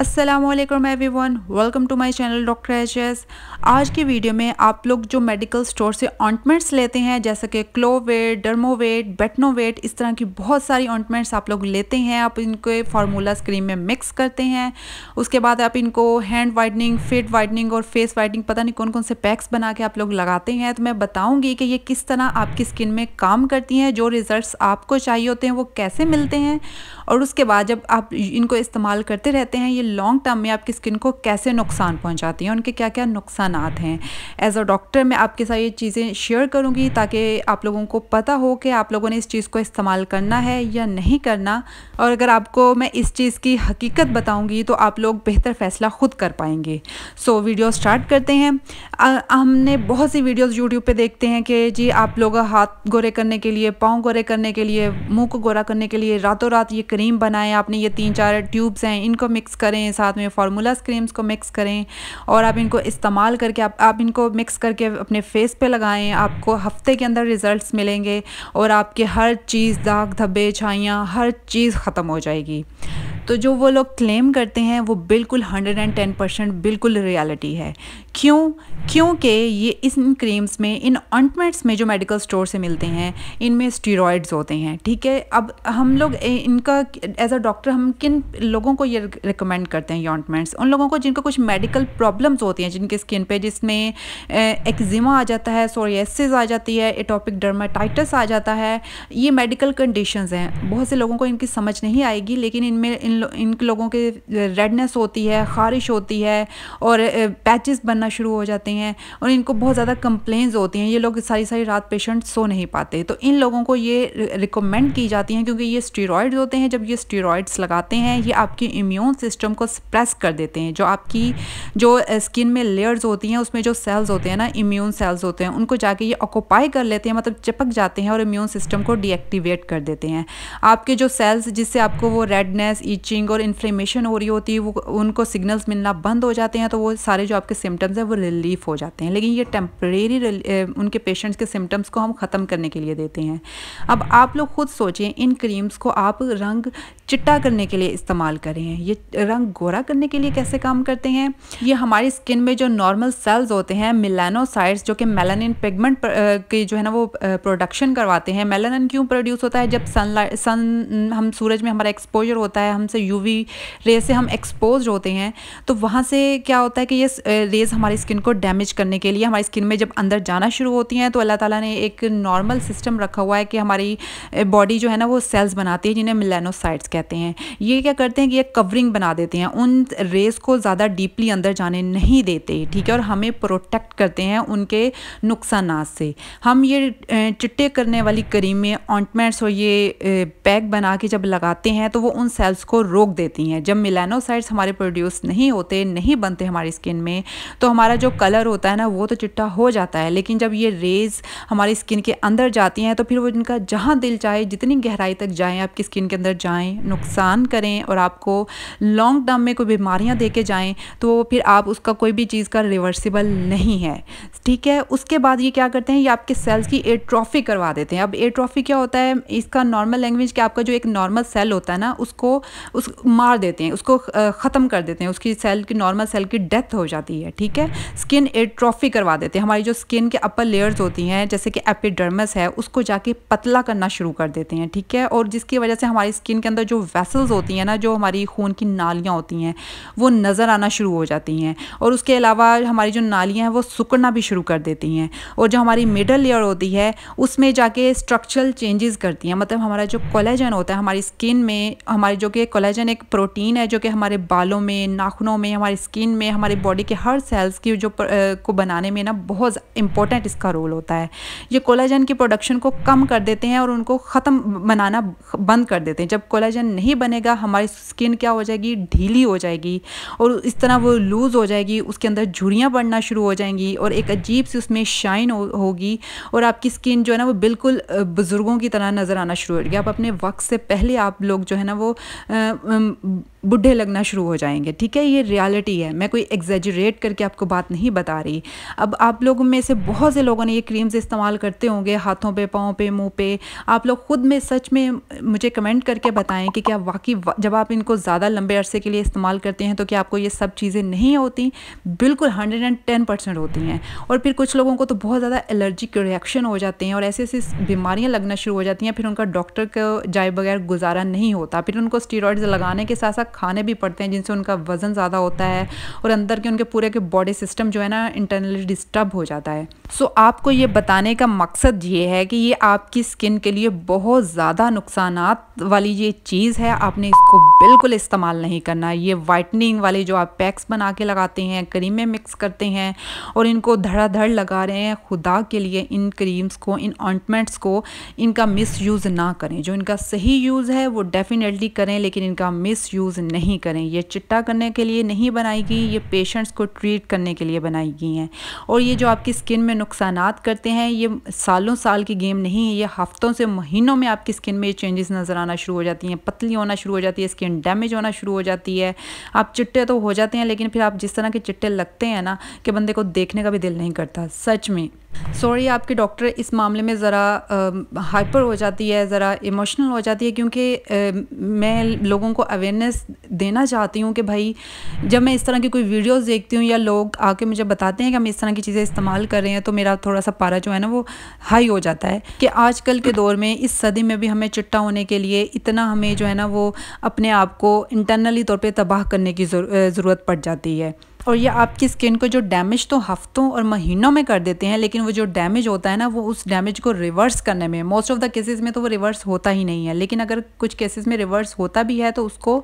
Aslam everyone welcome to my channel doctor H आज की video में आप लोग जो मेडिकल स्टोर से ऑइंटमेंट्स लेते हैं जैसे कि क्लोवेट डर्मोवेट बेटनोवेट इस तरह की बहुत सारी ऑइंटमेंट्स आप लोग लेते हैं आप इनके फार्मूलाज क्रीम में मिक्स करते हैं उसके बाद आप इनको हैंड वाइटनिंग फिट वाइटनिंग और फेस वाइटनिंग पता नहीं कौन कौन से पैक्स बना के आप लोग लगाते हैं तो मैं बताऊँगी कि ये किस तरह आपकी स्किन में काम करती हैं जो रिज़ल्ट आपको चाहिए होते हैं वो कैसे मिलते हैं और उसके बाद जब आप इनको इस्तेमाल करते रहते हैं ये लॉन्ग टर्म में आपकी स्किन को कैसे नुकसान पहुँचाती हैं उनके क्या क्या नुकसान हैं एज अ डॉक्टर मैं आपके साथ ये चीज़ें शेयर करूँगी ताकि आप लोगों को पता हो कि आप लोगों ने इस चीज़ को इस्तेमाल करना है या नहीं करना और अगर आपको मैं इस चीज़ की हकीकत बताऊँगी तो आप लोग बेहतर फ़ैसला ख़ुद कर पाएंगे सो वीडियो स्टार्ट करते हैं हमने बहुत सी वीडियोज़ यूट्यूब पर देखते हैं कि जी आप लोग हाथ गोरे करने के लिए पाँव गोरे करने के लिए मुँह को गोरा करने के लिए रातों रात ये क्रीम क्रीम बनाएं आपने ये तीन चार ट्यूब्स हैं इनको मिक्स करें साथ में फार्मूलास क्रीम्स को मिक्स करें और आप इनको इस्तेमाल करके आप आप इनको मिक्स करके अपने फेस पे लगाएं आपको हफ्ते के अंदर रिज़ल्ट मिलेंगे और आपके हर चीज़ दाग धब्बे छाइयाँ हर चीज़ ख़त्म हो जाएगी तो जो वो लोग क्लेम करते हैं वो बिल्कुल 110 परसेंट बिल्कुल रियलिटी है क्यों क्योंकि ये इन क्रीम्स में इन ऑइंटमेंट्स में जो मेडिकल स्टोर से मिलते हैं इनमें स्टीरॉयड्स होते हैं ठीक है अब हम लोग हम्म। इनका एज अ डॉक्टर हम किन लोगों को ये रिकमेंड करते हैं ये ऑइंटमेंट्स उन लोगों को जिनको कुछ मेडिकल प्रॉब्लम्स होती हैं जिनके स्किन पे जिसमें एक्जिमा आ जाता है सोरेसिस आ जाती है एटोपिक डर्माटाइटस आ जाता है ये मेडिकल कंडीशन हैं बहुत से लोगों को इनकी समझ नहीं आएगी लेकिन इनमें इन इन लो, इन लोगों के रेडनेस होती है ख़ारिश होती है और पैचेस बनना शुरू हो जाते हैं और इनको बहुत ज़्यादा कंप्लेंस होती हैं ये लोग सारी सारी रात पेशेंट सो नहीं पाते तो इन लोगों को ये रिकमेंड की जाती हैं क्योंकि ये स्टीरॉयड्स होते हैं जब ये स्टीरॉयड्स लगाते हैं ये आपकी इम्यून सिस्टम को सप्रेस कर देते हैं जो आपकी जो स्किन में लेयर्स होती हैं उसमें जो सेल्स होते हैं ना इम्यून सेल्स होते हैं उनको जाके ये ऑक्यूपाई कर लेते हैं मतलब चिपक जाते हैं और इम्यून सिस्टम को डीएक्टिवेट कर देते हैं आपके जो सेल्स जिससे आपको वो रेडनेस इचिंग और इन्फ्लेमेशन हो रही होती है वो उनको सिग्नल्स मिलना बंद हो जाते हैं तो वो सारे जो आपके सिम्टम्स हैं वो रिलीफ हो जाते हैं लेकिन ये टेम्परेरी उनके पेशेंट्स के सिम्टम्स को हम ख़त्म करने के लिए देते हैं अब आप लोग खुद सोचें इन क्रीम्स को आप रंग चिट्टा करने के लिए इस्तेमाल करें ये रंग गोरा करने के लिए कैसे काम करते हैं ये हमारी स्किन में जो नॉर्मल सेल्स होते हैं मिलानोसाइड्स जो कि मेलानिन पिगमेंट की जो है ना वो प्रोडक्शन करवाते हैं मेलानिन क्यों प्रोड्यूस होता है जब सनलाइट सन हम सूरज में हमारा एक्सपोजर होता है हमसे वी रे से हम एक्सपोज होते हैं तो वहाँ से क्या होता है कि ये रेज़ हमारी स्किन को डैमेज करने के लिए हमारी स्किन में जब अंदर जाना शुरू होती हैं तो अल्लाह ताला ने एक नॉर्मल सिस्टम रखा हुआ है कि हमारी बॉडी जो है ना वो सेल्स बनाती है जिन्हें मिलानोसाइड्स कहते हैं कहते हैं ये क्या करते हैं कि ये कवरिंग बना देते हैं उन रेस को ज़्यादा डीपली अंदर जाने नहीं देते ठीक है और हमें प्रोटेक्ट करते हैं उनके नुकसान से हम ये चिट्टे करने वाली करीमें ऑन्टमेंट्स और ये पैक बना के जब लगाते हैं तो वो उन सेल्स को रोक देती हैं जब मिलानोसाइड्स हमारे प्रोड्यूस नहीं होते नहीं बनते हमारी स्किन में तो हमारा जो कलर होता है ना वो तो चिट्टा हो जाता है लेकिन जब ये रेज़ हमारी स्किन के अंदर जाती हैं तो फिर वो इनका जहाँ दिल चाहे जितनी गहराई तक जाएँ आपकी स्किन के अंदर जाएँ नुकसान करें और आपको लॉन्ग टर्म में कोई बीमारियां दे के जाएँ तो फिर आप उसका कोई भी चीज़ का रिवर्सिबल नहीं है ठीक है उसके बाद ये क्या करते हैं ये आपके सेल्स की एट्रॉफी करवा देते हैं अब एट्रॉफी क्या होता है इसका नॉर्मल लैंग्वेज क्या आपका जो एक नॉर्मल सेल होता है ना उसको उस मार देते हैं उसको ख़त्म कर देते हैं उसकी सेल की नॉर्मल सेल की डेथ हो जाती है ठीक है स्किन एट्रॉफी करवा देते हैं हमारी जो स्किन के अपर लेयर्स होती हैं जैसे कि एपिडर्मस है उसको जाके पतला करना शुरू कर देते हैं ठीक है और जिसकी वजह से हमारी स्किन के अंदर जो वेसल्स होती हैं ना जो हमारी खून की नालियाँ होती हैं वो नज़र आना शुरू हो जाती हैं और उसके अलावा हमारी जो नालियाँ हैं वो सुकड़ना भी शुरू कर देती हैं और जो हमारी मिडल लेयर होती है उसमें जाके स्ट्रक्चरल चेंजेस करती हैं मतलब हमारा जो कोलेजन होता है हमारी स्किन में हमारी जो कि कोलेजन एक प्रोटीन है जो कि हमारे बालों में नाखूनों में हमारी स्किन में हमारी बॉडी के हर सेल्स की जो पर, को बनाने में ना बहुत इंपॉर्टेंट इसका रोल होता है ये कोलाजन की प्रोडक्शन को कम कर देते हैं और उनको ख़त्म बनाना बंद कर देते हैं जब कोलाजन कॉम्बिनेशन नहीं बनेगा हमारी स्किन क्या हो जाएगी ढीली हो जाएगी और इस तरह वो लूज़ हो जाएगी उसके अंदर झुरियाँ पड़ना शुरू हो जाएंगी और एक अजीब सी उसमें शाइन हो, होगी और आपकी स्किन जो है ना वो बिल्कुल बुज़ुर्गों की तरह नज़र आना शुरू होगी आप अपने वक्त से पहले आप लोग जो है ना वो बुढ़े लगना शुरू हो जाएंगे ठीक है ये रियलिटी है मैं कोई एग्जेजरेट करके आपको बात नहीं बता रही अब आप लोगों में से बहुत से लोगों ने ये क्रीम्स इस्तेमाल करते होंगे हाथों पे पाँव पे मुंह पे आप लोग ख़ुद में सच में मुझे कमेंट करके बताएं कि क्या वाकई जब आप इनको ज़्यादा लंबे अरसे के लिए इस्तेमाल करते हैं तो क्या आपको ये सब चीज़ें नहीं होती बिल्कुल हंड्रेड एंड टेन परसेंट होती हैं और फिर कुछ लोगों को तो बहुत ज़्यादा एलर्जिक रिएक्शन हो जाते हैं और ऐसी ऐसी बीमारियाँ लगना शुरू हो जाती हैं फिर उनका डॉक्टर को जाए बगैर गुजारा नहीं होता फिर उनको स्टीरॉयड्स लगाने के साथ साथ खाने भी पड़ते हैं जिनसे उनका वज़न ज़्यादा होता है और अंदर के उनके पूरे के बॉडी सिस्टम जो है ना इंटरनली डिस्टर्ब हो जाता है सो so, आपको ये बताने का मकसद ये है कि ये आपकी स्किन के लिए बहुत ज़्यादा नुकसान वाली ये चीज़ है आपने इसको बिल्कुल इस्तेमाल नहीं करना ये वाइटनिंग वाले जो आप पैक्स बना के लगाते हैं क्रीमें मिक्स करते हैं और इनको धड़ाधड़ लगा रहे हैं खुदा के लिए इन क्रीम्स को इन ऑइंटमेंट्स को इनका मिस यूज़ ना करें जो इनका सही यूज़ है वो डेफिनेटली करें लेकिन इनका मिस यूज़ नहीं करें ये चिट्टा करने के लिए नहीं बनाई गई ये पेशेंट्स को ट्रीट करने के लिए बनाई गई हैं और ये जो आपकी स्किन में नुकसान करते हैं ये सालों साल की गेम नहीं है ये हफ्तों से महीनों में आपकी स्किन में ये चेंजेस नज़र आना शुरू हो जाती हैं पतली होना शुरू हो जाती है स्किन डैमेज होना शुरू हो जाती है आप चिट्टे तो हो जाते हैं लेकिन फिर आप जिस तरह के चिट्टे लगते हैं ना कि बंदे को देखने का भी दिल नहीं करता सच में सॉरी आपके डॉक्टर इस मामले में ज़रा हाइपर हो जाती है ज़रा इमोशनल हो जाती है क्योंकि मैं लोगों को अवेयरनेस देना चाहती हूँ कि भाई जब मैं इस तरह की कोई वीडियोस देखती हूँ या लोग आके मुझे बताते हैं कि हम इस तरह की चीज़ें इस्तेमाल कर रहे हैं तो मेरा थोड़ा सा पारा जो है ना वो हाई हो जाता है कि आजकल के दौर में इस सदी में भी हमें चिट्टा होने के लिए इतना हमें जो है ना वो अपने आप को इंटरनली तौर पर तबाह करने की ज़रूरत पड़ जाती है और ये आपकी स्किन को जो डैमेज तो हफ्तों और महीनों में कर देते हैं लेकिन वो जो डैमेज होता है ना वो उस डैमेज को रिवर्स करने में मोस्ट ऑफ द केसेस में तो वो रिवर्स होता ही नहीं है लेकिन अगर कुछ केसेस में रिवर्स होता भी है तो उसको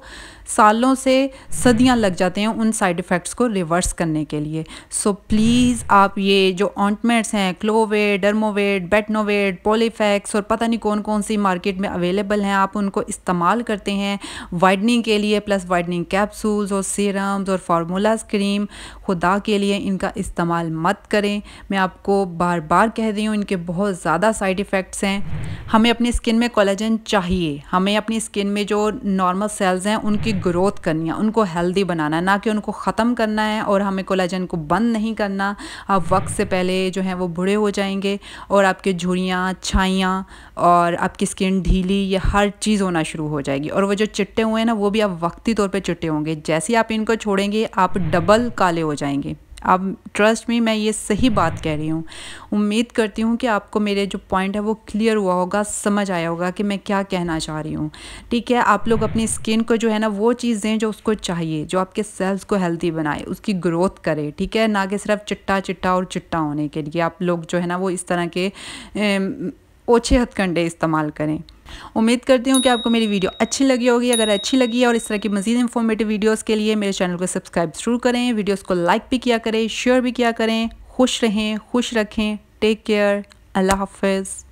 सालों से सदियां लग जाते हैं उन साइड इफ़ेक्ट्स को रिवर्स करने के लिए सो प्लीज़ आप ये जो ऑन्टमेंट्स हैं क्लोवेड डर्मोवेड बेटनोवेड पोलीफेक्स और पता नहीं कौन कौन सी मार्केट में अवेलेबल हैं आप उनको इस्तेमाल करते हैं वाइडनिंग के लिए प्लस वाइडनिंग कैप्सूल्स और सीरम्स और फार्मूलाज क्रीम अज़ीम खुदा के लिए इनका इस्तेमाल मत करें मैं आपको बार बार कह रही हूँ इनके बहुत ज़्यादा साइड इफ़ेक्ट्स हैं हमें अपनी स्किन में कोलेजन चाहिए हमें अपनी स्किन में जो नॉर्मल सेल्स हैं उनकी ग्रोथ करनी है उनको हेल्दी बनाना है ना कि उनको ख़त्म करना है और हमें कोलेजन को बंद नहीं करना आप वक्त से पहले जो है वो बुरे हो जाएंगे और आपके झुड़ियाँ छाइयाँ और आपकी स्किन ढीली ये हर चीज़ होना शुरू हो जाएगी और वो जो चिट्टे हुए हैं ना वो भी आप वक्ती तौर पर चिट्टे होंगे जैसे आप इनको छोड़ेंगे आप डबल बल काले हो जाएंगे अब ट्रस्ट में मैं ये सही बात कह रही हूँ उम्मीद करती हूँ कि आपको मेरे जो पॉइंट है वो क्लियर हुआ होगा समझ आया होगा कि मैं क्या कहना चाह रही हूँ ठीक है आप लोग अपनी स्किन को जो है ना वो चीज़ दें जो उसको चाहिए जो आपके सेल्स को हेल्दी बनाए उसकी ग्रोथ करे ठीक है ना कि सिर्फ चिट्टा चिट्टा और चिट्टा होने के लिए आप लोग जो है ना वो इस तरह के ओछे हथकंडे इस्तेमाल करें उम्मीद करती हूँ कि आपको मेरी वीडियो अच्छी लगी होगी अगर अच्छी लगी है और इस तरह की मजीद इन्फॉर्मेटिव वीडियोज़ के लिए मेरे चैनल को सब्सक्राइब जरूर करें वीडियोज़ को लाइक भी किया करें शेयर भी किया करें खुश रहें खुश रखें टेक केयर अल्लाह हाफिज़